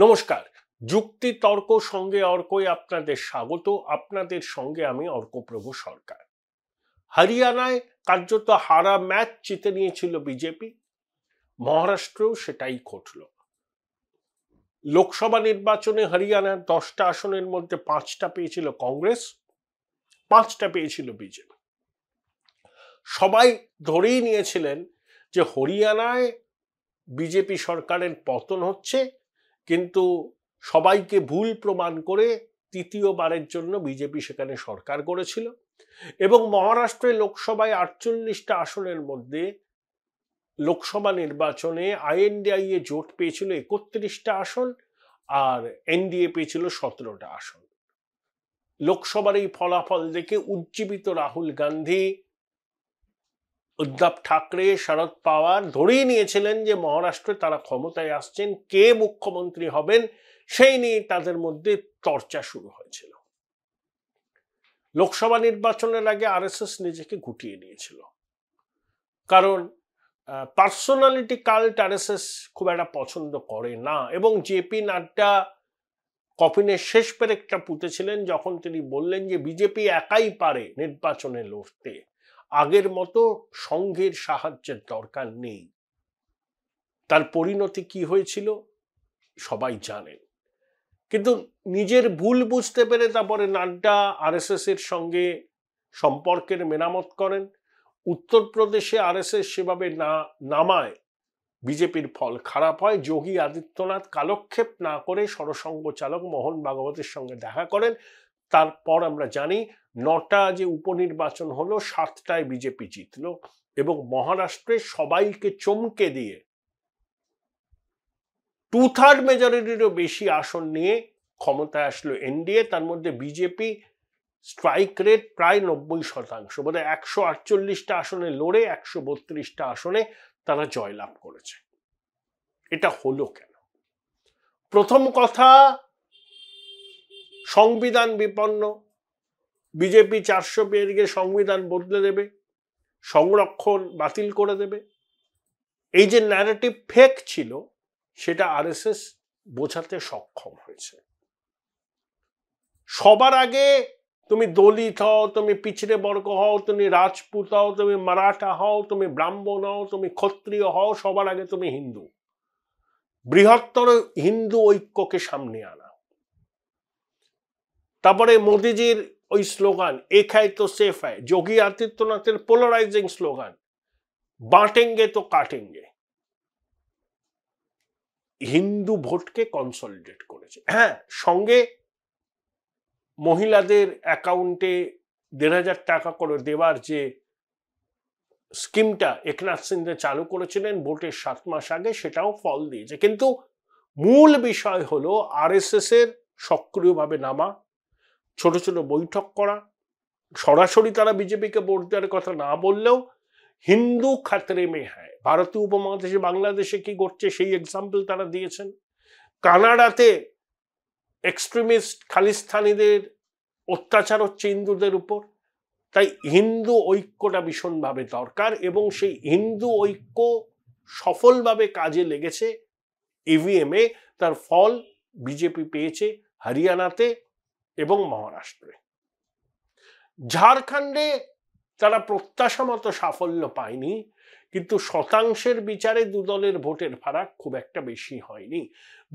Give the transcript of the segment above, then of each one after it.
নমস্কার যুক্তি তর্ক সঙ্গে অর্কই আপনাদের স্বাগত আপনাদের সঙ্গে আমি অর্কপ্রভু সরকার হরিয়ানায় কার্যত হারা ম্যাচ জিতে নিয়েছিল বিজেপি মহারাষ্ট্রেও সেটাই ঘটল লোকসভা নির্বাচনে হরিয়ানার দশটা আসনের মধ্যে পাঁচটা পেয়েছিল কংগ্রেস পাঁচটা পেয়েছিল বিজেপি সবাই ধরেই নিয়েছিলেন যে হরিয়ানায় বিজেপি সরকারের পতন হচ্ছে কিন্তু সবাইকে ভুল প্রমাণ করে তৃতীয়বারের জন্য বিজেপি সেখানে সরকার করেছিল এবং মহারাষ্ট্রে লোকসভায় আটচল্লিশটা আসনের মধ্যে লোকসভা নির্বাচনে আইএনডিআই এ জোট পেয়েছিল একত্রিশটা আসন আর এনডিএ পেয়েছিল সতেরোটা আসন লোকসভার এই ফলাফল দেখে উজ্জীবিত রাহুল গান্ধী উদ্ধব ঠাকরে শরদ পাওয়ার ধরেই নিয়েছিলেন যে মহারাষ্ট্রে তারা ক্ষমতায় আসছেন কে মুখ্যমন্ত্রী হবেন সেই নিয়ে তাদের মধ্যে চর্চা শুরু হয়েছিল লোকসভা নির্বাচনের আগে আর নিজেকে গুটিয়ে নিয়েছিল কারণ পার্সোনালিটি কাল্ট এস খুব একটা পছন্দ করে না এবং জেপি নাড্ডা কফিনের শেষ পেরেকটা পুঁতেছিলেন যখন তিনি বললেন যে বিজেপি একাই পারে নির্বাচনে লড়তে আগের মতো সঙ্ঘের সাহায্যের দরকার নেই তার পরিণতি কি হয়েছিল সবাই জানেন কিন্তু নিজের ভুল বুঝতে পেরে তারপরে নাড্ডা আর এর সঙ্গে সম্পর্কের মেরামত করেন উত্তরপ্রদেশে এস সেভাবে না নামায় বিজেপির ফল খারাপ হয় যোগী আদিত্যনাথ কালক্ষেপ না করে সরসংঘ চালক মোহন ভাগবতের সঙ্গে দেখা করেন তারপর আমরা জানি নটা যে উপনির্বাচন হলো সাতটায় বিজেপি জিতল এবং মহারাষ্ট্রে সবাইকে চমকে দিয়ে টু থার্ড মেজরিটিরও বেশি আসন নিয়ে ক্ষমতায় আসলো এনডিএ তার মধ্যে বিজেপি স্ট্রাইক রেট প্রায় নব্বই শতাংশ মানে একশো আটচল্লিশটা আসনে লড়ে একশো বত্রিশটা আসনে তারা জয়লাভ করেছে এটা হলো কেন প্রথম কথা সংবিধান বিপন্ন বিজেপি চারশো পেরিয়ে সংবিধান বদলে দেবে সংরক্ষণ বাতিল করে দেবে এই যে ন্যারেটিভ ফেক ছিল সেটা এস বোঝাতে সক্ষম হয়েছে সবার আগে তুমি দলিত হও তুমি পিছড়ে বর্গ হও তুমি রাজপুত হও তুমি মারাঠা হও তুমি ব্রাহ্মণ হও তুমি ক্ষত্রিয় হও সবার আগে তুমি হিন্দু বৃহত্তর হিন্দু ঐক্যকে সামনে আনা তারপরে মোদিজির ওই স্লোগান এক হ্যায় তো সেফ হয় যোগী আদিত্যনাথের পোলারাইজিং স্লোগান বাঁটেঙ্গে তো কাটেঙ্গে হিন্দু ভোটকে কনসলিডেট করেছে হ্যাঁ সঙ্গে মহিলাদের অ্যাকাউন্টে দেড় হাজার টাকা করে দেওয়ার যে স্কিমটা একনাথ সিন্ধে চালু করেছিলেন ভোটের সাত মাস আগে সেটাও ফল দিয়েছে কিন্তু মূল বিষয় হলো আর এর সক্রিয়ভাবে নামা ছোট ছোট বৈঠক করা সরাসরি তারা বিজেপিকে ভোট দেওয়ার কথা না বললেও হিন্দু খাতরে মে হ্যায় ভারতীয় উপমহাদেশে বাংলাদেশে কি করছে সেই এক্সাম্পল তারা দিয়েছেন কানাডাতে এক্সট্রিমিস্ট খালিস্তানিদের অত্যাচার হচ্ছে হিন্দুদের উপর তাই হিন্দু ঐক্যটা ভীষণভাবে দরকার এবং সেই হিন্দু ঐক্য সফলভাবে কাজে লেগেছে ইভিএমে e তার ফল বিজেপি পেয়েছে হরিয়ানাতে এবং মহারাষ্ট্রে ঝাড়খণ্ডে তারা প্রত্যাশা মতো সাফল্য পায়নি কিন্তু শতাংশের বিচারে দুদলের ভোটের ফারাক খুব একটা বেশি হয়নি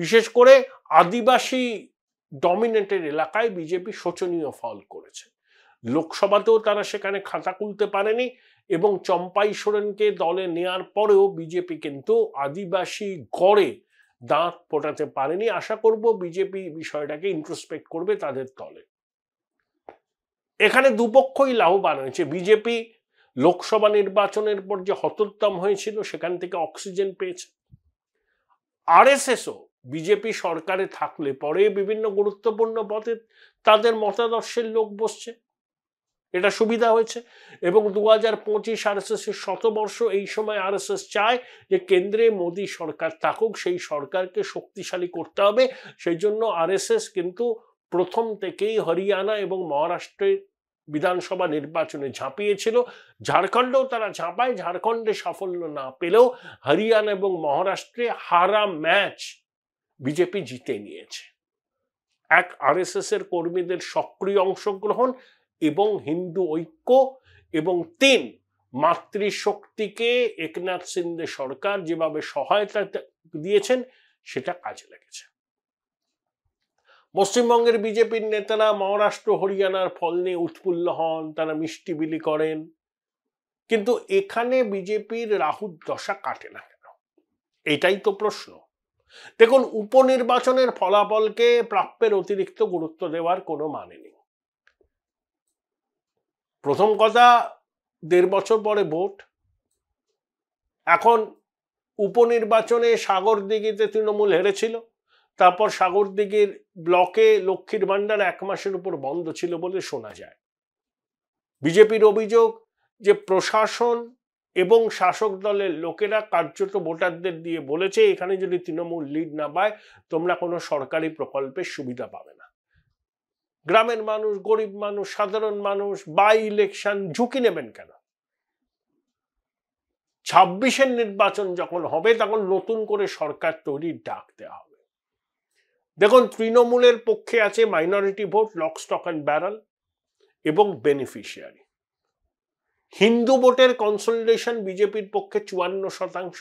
বিশেষ করে আদিবাসী ডমিনেটের এলাকায় বিজেপি শোচনীয় ফল করেছে লোকসভাতেও তারা সেখানে খাতা খুলতে পারেনি এবং চম্পাই সোরেনকে দলে নেয়ার পরেও বিজেপি কিন্তু আদিবাসী গড়ে দাঁত পোটাতে পারেনি আশা করব বিজেপি বিষয়টাকে ইন্ট্রোস্পেক্ট করবে তাদের দলে এখানে দুপক্ষই লাভবান হয়েছে বিজেপি লোকসভা নির্বাচনের পর যে হতোত্তম হয়েছিল সেখান থেকে অক্সিজেন পেয়েছে ও বিজেপি সরকারে থাকলে পরে বিভিন্ন গুরুত্বপূর্ণ পদে তাদের মতাদর্শের লোক বসছে এটা সুবিধা হয়েছে এবং দু হাজার পঁচিশ আরএসএসের শতবর্ষ এই সময় আরএসএস চায় যে কেন্দ্রে মোদি সরকার থাকুক সেই সরকারকে শক্তিশালী করতে হবে সেই জন্য আরএসএস কিন্তু প্রথম থেকেই হরিয়ানা এবং মহারাষ্ট্রের বিধানসভা নির্বাচনে ঝাঁপিয়েছিল ঝাড়খণ্ডও তারা ঝাঁপায় ঝাড়খণ্ডে সাফল্য না পেলেও হরিয়ানা এবং মহারাষ্ট্রে হারা ম্যাচ বিজেপি জিতে নিয়েছে এক আরএসএস এর কর্মীদের সক্রিয় অংশগ্রহণ এবং হিন্দু ঐক্য এবং তিন মাতৃশক্তিকে একনাথ সিন্ধে সরকার যেভাবে সহায়তা দিয়েছেন সেটা কাজে লেগেছে পশ্চিমবঙ্গের বিজেপির নেতারা মহারাষ্ট্র হরিয়ানার ফল নিয়ে উৎফুল্ল হন তারা মিষ্টি বিলি করেন কিন্তু এখানে বিজেপির রাহুর দশা কাটে না কেন এটাই তো প্রশ্ন দেখুন উপনির্বাচনের ফলাফলকে প্রাপ্যের অতিরিক্ত গুরুত্ব দেওয়ার কোনো মানে নেই প্রথম কথা দেড় বছর পরে ভোট এখন উপনির্বাচনে সাগর দিঘিতে তৃণমূল হেরেছিল তারপর সাগর দিঘির ব্লকে লক্ষ্মীর ভাণ্ডার এক মাসের উপর বন্ধ ছিল বলে শোনা যায় বিজেপির অভিযোগ যে প্রশাসন এবং শাসক দলের লোকেরা কার্যত ভোটারদের দিয়ে বলেছে এখানে যদি তৃণমূল লিড না পায় তোমরা কোনো সরকারি প্রকল্পের সুবিধা পাবে গ্রামের মানুষ গরিব মানুষ সাধারণ মানুষ বাই ইলেকশন ঝুঁকি নেবেন কেন ছাব্বিশের নির্বাচন যখন হবে তখন নতুন করে সরকার তৈরির ডাক দেওয়া হবে দেখুন তৃণমূলের পক্ষে আছে minority vote lock stock and barrel এবং বেনিফিশিয়ারি হিন্দু ভোটের কনসলিডেশন বিজেপির পক্ষে চুয়ান্ন শতাংশ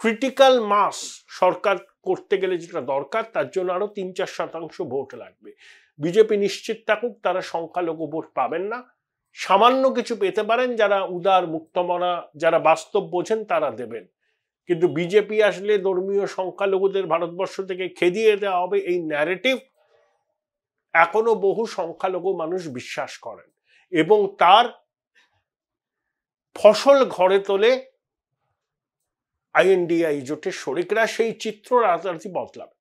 ক্রিটিক্যাল মাস সরকার করতে গেলে যেটা দরকার তার জন্য আরও তিন চার শতাংশ ভোট লাগবে বিজেপি নিশ্চিত থাকুক তারা সংখ্যালঘু ভোট পাবেন না সামান্য কিছু পেতে পারেন যারা উদার মুক্তমনা যারা বাস্তব বোঝেন তারা দেবেন কিন্তু বিজেপি আসলে ধর্মীয় সংখ্যালঘুদের ভারতবর্ষ থেকে খেদিয়ে দেওয়া হবে এই ন্যারেটিভ এখনো বহু সংখ্যালঘু মানুষ বিশ্বাস করেন এবং তার ফসল ঘরে তোলে আইএনডিআই জোটের শরিকরা সেই চিত্র রাজনীতি বদলাবে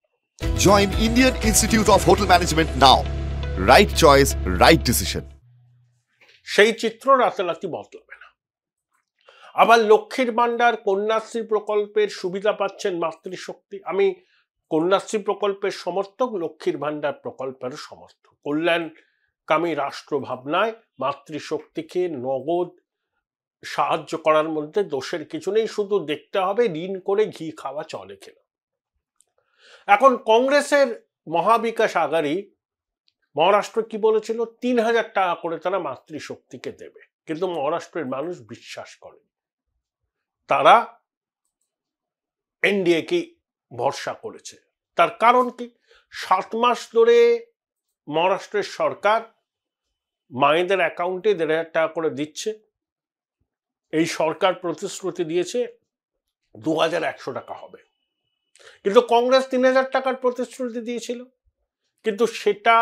Join Indian Institute of Hotel Management now. Right choice, right decision. সেই চিত্র রাতারাতি বদলাবে না আবার লক্ষ্মীর ভান্ডার কন্যাশ্রী প্রকল্পের সুবিধা পাচ্ছেন মাতৃশক্তি আমি কন্যাশ্রী প্রকল্পের সমর্থক লক্ষ্মীর ভান্ডার প্রকল্পের সমর্থক কল্যাণকামী রাষ্ট্র ভাবনায় মাতৃশক্তিকে নগদ সাহায্য করার মধ্যে দোষের কিছু নেই শুধু দেখতে হবে ঋণ করে ঘি খাওয়া চলে কিনা এখন কংগ্রেসের মহাবিকাশ আগারি মহারাষ্ট্র কি বলেছিল তিন হাজার টাকা করে তারা মাতৃশক্তিকে দেবে কিন্তু মহারাষ্ট্রের মানুষ বিশ্বাস করে তারা এনডিএকে ভরসা করেছে তার কারণ কি সাত মাস ধরে মহারাষ্ট্রের সরকার মায়েদের অ্যাকাউন্টে দেড় হাজার টাকা করে দিচ্ছে এই সরকার প্রতিশ্রুতি দিয়েছে দু হাজার একশো টাকা হবে কিন্তু কংগ্রেস তিন হাজার টাকার প্রতিশ্রুতি দিয়েছিল কিন্তু সেটা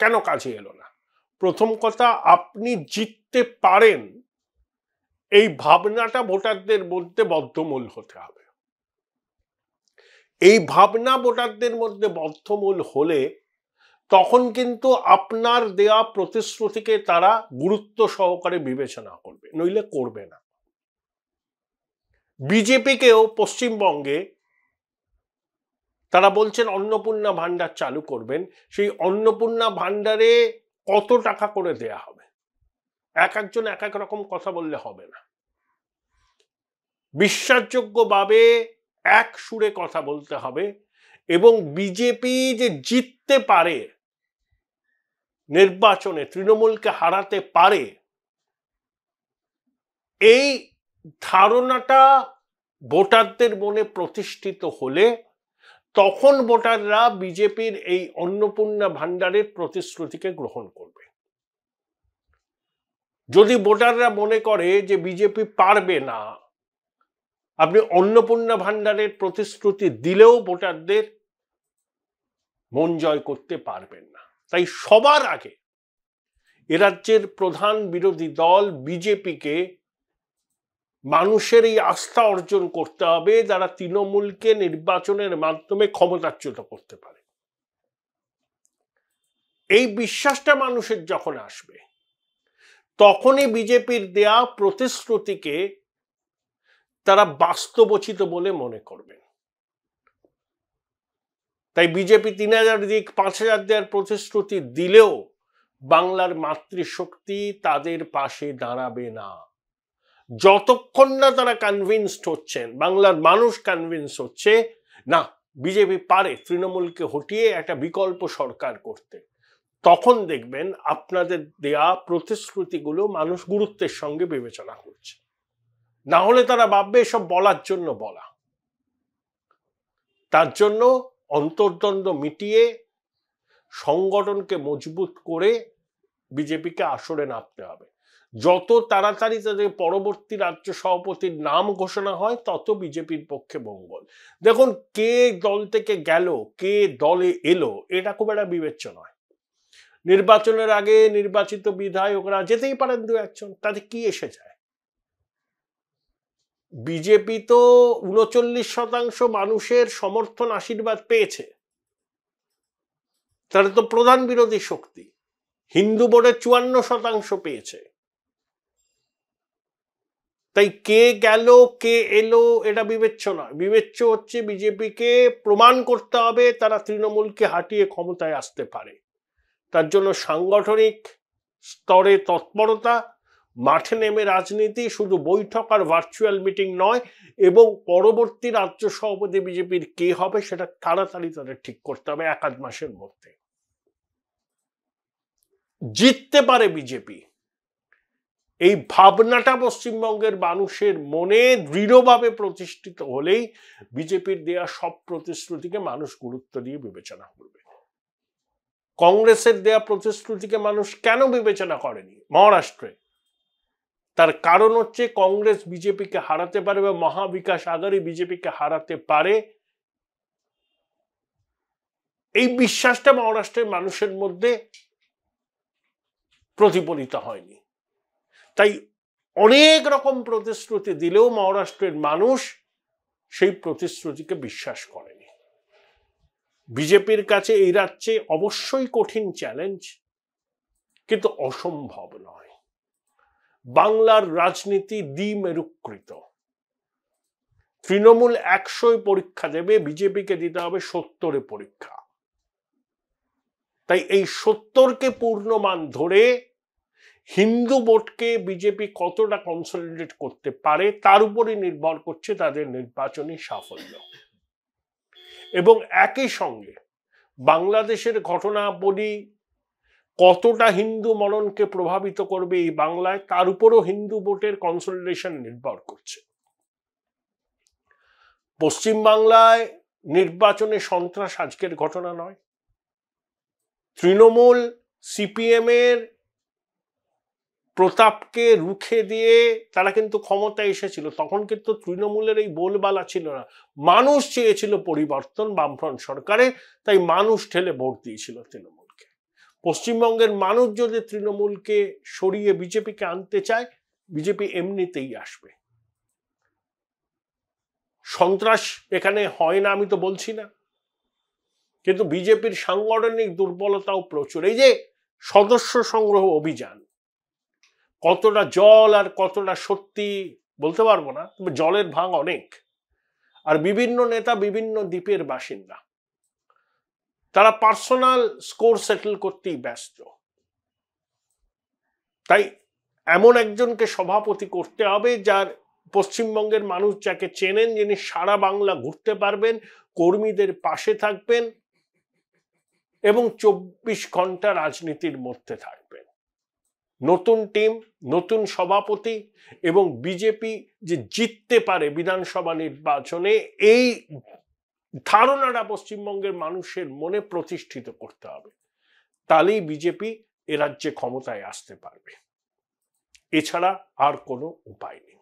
কেন কাজে এলো না প্রথম কথা আপনি জিততে পারেন এই ভাবনাটা ভোটারদের মধ্যে বদ্ধমূল হতে হবে এই ভাবনা ভোটারদের মধ্যে বদ্ধমূল হলে তখন কিন্তু আপনার দেয়া প্রতিশ্রুতিকে তারা গুরুত্ব সহকারে বিবেচনা করবে নইলে করবে না বিজেপিকেও পশ্চিমবঙ্গে তারা বলছেন অন্নপূর্ণা ভাণ্ডার চালু করবেন সেই অন্নপূর্ণা ভাণ্ডারে কত টাকা করে দেয়া হবে এক একজন এক এক রকম কথা বললে হবে না বিশ্বাসযোগ্যভাবে এক সুরে কথা বলতে হবে এবং বিজেপি যে জিততে পারে নির্বাচনে তৃণমূলকে হারাতে পারে এই ধারণাটা ভোটারদের মনে প্রতিষ্ঠিত হলে তখন ভোটাররা বিজেপির এই অন্নপূর্ণা ভাণ্ডারের প্রতিশ্রুতিকে গ্রহণ করবে যদি ভোটাররা মনে করে যে বিজেপি পারবে না আপনি অন্নপূর্ণা ভাণ্ডারের প্রতিশ্রুতি দিলেও ভোটারদের মন জয় করতে পারবেন না তাই সবার আগে এ রাজ্যের প্রধান বিরোধী দল বিজেপিকে মানুষের এই আস্থা অর্জন করতে হবে যারা তৃণমূলকে নির্বাচনের মাধ্যমে ক্ষমতাচ্যুত করতে পারে এই বিশ্বাসটা মানুষের যখন আসবে তখনই বিজেপির দেয়া প্রতিশ্রুতিকে তারা বাস্তবচিত বলে মনে করবেন তাই বিজেপি তিন হাজার দিক পাঁচ হাজার দেওয়ার প্রতিশ্রুতি দিলেও বাংলার মাতৃশক্তি তাদের পাশে দাঁড়াবে না যতক্ষণ না তারা কনভিনসড হচ্ছেন বাংলার মানুষ কনভিনস হচ্ছে না বিজেপি পারে তৃণমূলকে হটিয়ে একটা বিকল্প সরকার করতে তখন দেখবেন আপনাদের দেয়া প্রতিশ্রুতিগুলো মানুষ গুরুত্বের সঙ্গে বিবেচনা করছে না হলে তারা ভাববে এসব বলার জন্য বলা তার জন্য অন্তর্দ্বন্দ্ব মিটিয়ে সংগঠনকে মজবুত করে বিজেপিকে আসরে নামতে হবে যত তাড়াতাড়ি তাদের পরবর্তী রাজ্য সভাপতির নাম ঘোষণা হয় তত বিজেপির পক্ষে মঙ্গল দেখুন কে দল থেকে গেল কে দলে এলো এটা খুব একটা বিবেচ্য নয় নির্বাচনের আগে নির্বাচিত বিধায়করা যেতেই পারেন দু একজন তাতে কি এসে যায় বিজেপি তো উনচল্লিশ শতাংশ মানুষের সমর্থন আশীর্বাদ পেয়েছে তারা তো প্রধান বিরোধী শক্তি হিন্দু বোর্ডের চুয়ান্ন শতাংশ পেয়েছে তাই কে গেল কে এলো এটা বিবেচ্য নয় বিবেচ্য হচ্ছে বিজেপিকে প্রমাণ করতে হবে তারা তৃণমূলকে হাঁটিয়ে ক্ষমতায় আসতে পারে তার জন্য সাংগঠনিক স্তরে তৎপরতা মাঠে নেমে রাজনীতি শুধু বৈঠক আর ভার্চুয়াল মিটিং নয় এবং পরবর্তী রাজ্য সভাপতি বিজেপির কে হবে সেটা তাড়াতাড়ি তাদের ঠিক করতে হবে এক আধ মাসের মধ্যে জিততে পারে বিজেপি এই ভাবনাটা পশ্চিমবঙ্গের মানুষের মনে দৃঢ়ভাবে প্রতিষ্ঠিত হলেই বিজেপির দেয়া সব প্রতিশ্রুতিকে মানুষ গুরুত্ব দিয়ে বিবেচনা করবে কংগ্রেসের দেয়া প্রতিশ্রুতিকে মানুষ কেন বিবেচনা করেনি মহারাষ্ট্রে তার কারণ হচ্ছে কংগ্রেস বিজেপিকে হারাতে পারে বা মহাবিকাশ আগারী বিজেপিকে হারাতে পারে এই বিশ্বাসটা মহারাষ্ট্রের মানুষের মধ্যে প্রতিফলিত হয়নি তাই অনেক রকম প্রতিশ্রুতি দিলেও মহারাষ্ট্রের মানুষ সেই প্রতিশ্রুতিকে বিশ্বাস করেনি বিজেপির কাছে এই রাজ্যে অবশ্যই কঠিন চ্যালেঞ্জ কিন্তু অসম্ভব নয় বাংলার রাজনীতি দ্বিমেরুকৃত তৃণমূল একশোই পরীক্ষা দেবে বিজেপিকে দিতে হবে সত্তরে পরীক্ষা তাই এই সত্তরকে পূর্ণমান ধরে হিন্দু ভোটকে বিজেপি কতটা কনসলিডেট করতে পারে তার উপরই নির্ভর করছে তাদের নির্বাচনী সাফল্য এবং একই সঙ্গে বাংলাদেশের ঘটনা বলি কতটা হিন্দু মরণকে প্রভাবিত করবে এই বাংলায় তার উপরও হিন্দু ভোটের কনসলিডেশন নির্ভর করছে পশ্চিমবাংলায় নির্বাচনে সন্ত্রাস আজকের ঘটনা নয় তৃণমূল সিপিএমের প্রতাপকে রুখে দিয়ে তারা কিন্তু ক্ষমতায় এসেছিল তখন কিন্তু তৃণমূলের এই বোলবালা ছিল না মানুষ চেয়েছিল পরিবর্তন বামফ্রন্ট সরকারে তাই মানুষ ঠেলে ভোট দিয়েছিল তৃণমূলকে পশ্চিমবঙ্গের মানুষ যদি তৃণমূলকে সরিয়ে বিজেপিকে আনতে চায় বিজেপি এমনিতেই আসবে সন্ত্রাস এখানে হয় না আমি তো বলছি না কিন্তু বিজেপির সাংগঠনিক দুর্বলতাও প্রচুর এই যে সদস্য সংগ্রহ অভিযান কতটা জল আর কতটা সত্যি বলতে পারবো না তবে জলের ভাঙ অনেক আর বিভিন্ন নেতা বিভিন্ন দ্বীপের বাসিন্দা তারা পার্সোনাল স্কোর সেটেল করতেই ব্যস্ত তাই এমন একজনকে সভাপতি করতে হবে যার পশ্চিমবঙ্গের মানুষ যাকে চেনেন যিনি সারা বাংলা ঘুরতে পারবেন কর্মীদের পাশে থাকবেন এবং চব্বিশ ঘন্টা রাজনীতির মধ্যে থাকবেন নতুন টিম নতুন সভাপতি এবং বিজেপি যে জিততে পারে বিধানসভা নির্বাচনে এই ধারণাটা পশ্চিমবঙ্গের মানুষের মনে প্রতিষ্ঠিত করতে হবে তাহলেই বিজেপি এ রাজ্যে ক্ষমতায় আসতে পারবে এছাড়া আর কোনো উপায় নেই